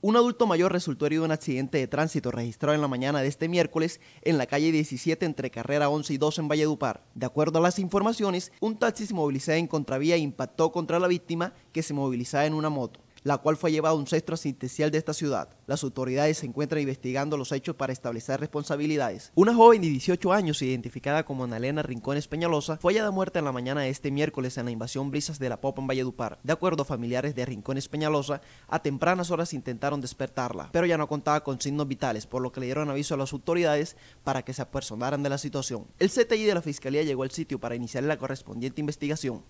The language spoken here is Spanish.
Un adulto mayor resultó herido en un accidente de tránsito registrado en la mañana de este miércoles en la calle 17 entre carrera 11 y 2 en Valledupar. De acuerdo a las informaciones, un taxi se movilizaba en contravía e impactó contra la víctima que se movilizaba en una moto la cual fue llevada a un centro asistencial de esta ciudad. Las autoridades se encuentran investigando los hechos para establecer responsabilidades. Una joven de 18 años, identificada como Analena Rincón Peñalosa, fue hallada muerta en la mañana de este miércoles en la invasión Brisas de la Popa en Valledupar. De acuerdo a familiares de Rincón Peñalosa, a tempranas horas intentaron despertarla, pero ya no contaba con signos vitales, por lo que le dieron aviso a las autoridades para que se apersonaran de la situación. El CTI de la Fiscalía llegó al sitio para iniciar la correspondiente investigación.